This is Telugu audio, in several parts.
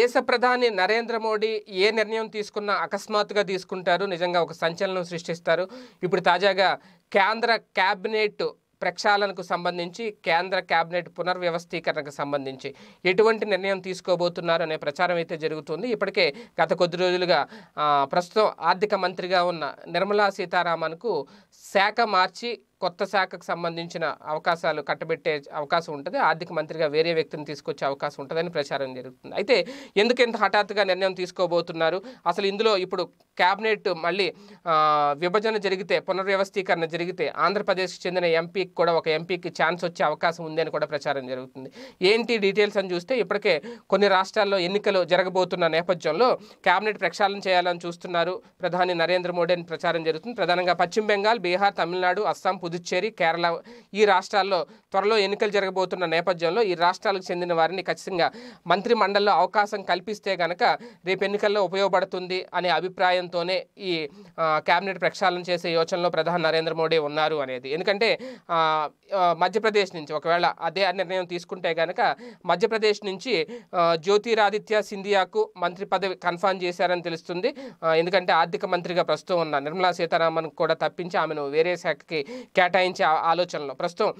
దేశ ప్రధాని నరేంద్ర మోడీ ఏ నిర్ణయం తీసుకున్నా అకస్మాత్తుగా తీసుకుంటారు నిజంగా ఒక సంచలనం సృష్టిస్తారు ఇప్పుడు తాజాగా కేంద్ర క్యాబినెట్ ప్రక్షాళనకు సంబంధించి కేంద్ర కేబినెట్ పునర్వ్యవస్థీకరణకు సంబంధించి ఎటువంటి నిర్ణయం తీసుకోబోతున్నారు అనే ప్రచారం అయితే జరుగుతుంది ఇప్పటికే గత కొద్ది రోజులుగా ప్రస్తుతం ఆర్థిక మంత్రిగా ఉన్న నిర్మలా సీతారామన్కు శాఖ మార్చి కొత్త శాఖకు సంబంధించిన అవకాశాలు కట్టబెట్టే అవకాశం ఉంటుంది ఆర్థిక మంత్రిగా వేరే వ్యక్తిని తీసుకొచ్చే అవకాశం ఉంటుందని ప్రచారం జరుగుతుంది అయితే ఎందుకెంత హఠాత్తుగా నిర్ణయం తీసుకోబోతున్నారు అసలు ఇందులో ఇప్పుడు క్యాబినెట్ మళ్ళీ విభజన జరిగితే పునర్వ్యవస్థీకరణ జరిగితే ఆంధ్రప్రదేశ్కి చెందిన ఎంపీకి కూడా ఒక ఎంపీకి ఛాన్స్ వచ్చే అవకాశం ఉందని కూడా ప్రచారం జరుగుతుంది ఏంటి డీటెయిల్స్ అని చూస్తే ఇప్పటికే కొన్ని రాష్ట్రాల్లో ఎన్నికలు జరగబోతున్న నేపథ్యంలో క్యాబినెట్ ప్రక్షాళన చేయాలని చూస్తున్నారు ప్రధాని నరేంద్ర మోడీ అని ప్రచారం జరుగుతుంది ప్రధానంగా పశ్చిమ బెంగాల్ బీహార్ తమిళనాడు అస్సాం పుదుచ్చేరి కేరళ ఈ రాష్ట్రాల్లో త్వరలో ఎన్నికలు జరగబోతున్న నేపథ్యంలో ఈ రాష్ట్రాలకు చెందిన వారిని ఖచ్చితంగా మంత్రి మండలిలో అవకాశం కల్పిస్తే కనుక రేపు ఎన్నికల్లో ఉపయోగపడుతుంది అనే అభిప్రాయంతోనే ఈ కేబినెట్ ప్రక్షాళన చేసే యోచనలో ప్రధాని నరేంద్ర మోడీ ఉన్నారు అనేది ఎందుకంటే మధ్యప్రదేశ్ నుంచి ఒకవేళ అదే నిర్ణయం తీసుకుంటే కనుక మధ్యప్రదేశ్ నుంచి జ్యోతిరాదిత్య సింధియాకు మంత్రి పదవి కన్ఫర్మ్ చేశారని తెలుస్తుంది ఎందుకంటే ఆర్థిక మంత్రిగా ప్రస్తుతం ఉన్న నిర్మలా సీతారామన్ కూడా తప్పించి ఆమెను వేరే శాఖకి కేటాయించే ఆలోచనలు ప్రస్తుతం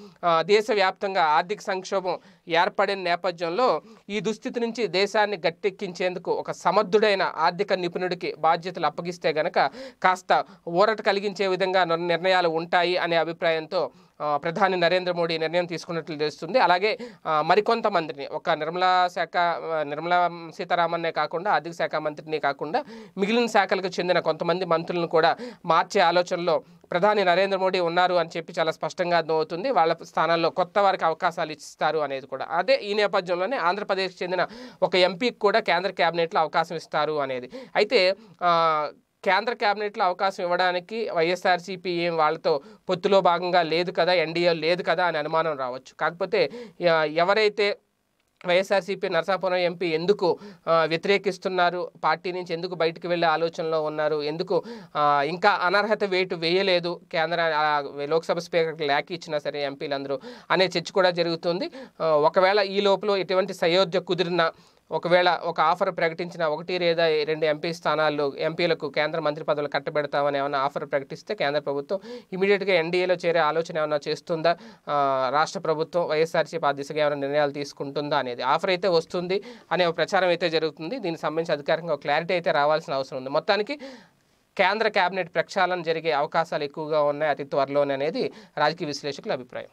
దేశవ్యాప్తంగా ఆర్థిక సంక్షోభం ఏర్పడిన నేపథ్యంలో ఈ దుస్థితి నుంచి దేశాన్ని గట్టెక్కించేందుకు ఒక సమర్థుడైన ఆర్థిక నిపుణుడికి బాధ్యతలు అప్పగిస్తే గనక కాస్త ఊరట కలిగించే విధంగా నిర్ణయాలు ఉంటాయి అనే అభిప్రాయంతో ప్రధాని నరేంద్ర మోడీ నిర్ణయం తీసుకున్నట్లు తెలుస్తుంది అలాగే మరికొంతమందిని ఒక నిర్మలా శాఖ నిర్మలా సీతారామన్నే కాకుండా ఆర్థిక శాఖ మంత్రిని కాకుండా మిగిలిన శాఖలకు చెందిన కొంతమంది మంత్రులను కూడా మార్చే ఆలోచనలో ప్రధాని నరేంద్ర మోడీ ఉన్నారు అని చెప్పి చాలా స్పష్టంగా అర్థమవుతుంది వాళ్ళ స్థానాల్లో కొత్త వారికి అవకాశాలు ఇస్తారు అనేది కూడా అదే ఈ నేపథ్యంలోనే ఆంధ్రప్రదేశ్కి చెందిన ఒక ఎంపీకి కూడా కేంద్ర క్యాబినెట్లో అవకాశం ఇస్తారు అనేది అయితే కేంద్ర కేబినెట్లో అవకాశం ఇవ్వడానికి వైఎస్ఆర్సీపీ ఏం వాళ్ళతో పొత్తులో భాగంగా లేదు కదా ఎన్డీఏ లేదు కదా అని అనుమానం రావచ్చు కాకపోతే ఎవరైతే వైఎస్ఆర్సీపీ నరసాపురం ఎంపీ ఎందుకు వ్యతిరేకిస్తున్నారు పార్టీ నుంచి ఎందుకు బయటకు వెళ్ళే ఆలోచనలో ఉన్నారు ఎందుకు ఇంకా అనర్హత వేటు వేయలేదు కేంద్ర లోక్సభ స్పీకర్కి ల్యాక్ ఇచ్చినా సరే ఎంపీలందరూ అనే చర్చ కూడా జరుగుతుంది ఒకవేళ ఈ లోపల ఎటువంటి సయోధ్య కుదిరిన ఒకవేళ ఒక ఆఫర్ ప్రకటించిన ఒకటి లేదా రెండు ఎంపీ స్థానాల్లో ఎంపీలకు కేంద్ర మంత్రి పదవులు కట్టబెడతామని ఏమైనా ఆఫర్ ప్రకటిస్తే కేంద్ర ప్రభుత్వం ఇమీడియట్గా ఎన్డీఏలో చేరే ఆలోచన ఏమైనా చేస్తుందా రాష్ట్ర ప్రభుత్వం వైఎస్ఆర్సీపీ ఆ దిశగా ఏమైనా నిర్ణయాలు తీసుకుంటుందా అనేది ఆఫర్ అయితే వస్తుంది అనే ప్రచారం అయితే జరుగుతుంది దీనికి సంబంధించి అధికారికంగా క్లారిటీ అయితే రావాల్సిన అవసరం ఉంది మొత్తానికి కేంద్ర కేబినెట్ ప్రక్షాళన జరిగే అవకాశాలు ఎక్కువగా ఉన్నాయి అతి త్వరలోనే అనేది రాజకీయ విశ్లేషకుల అభిప్రాయం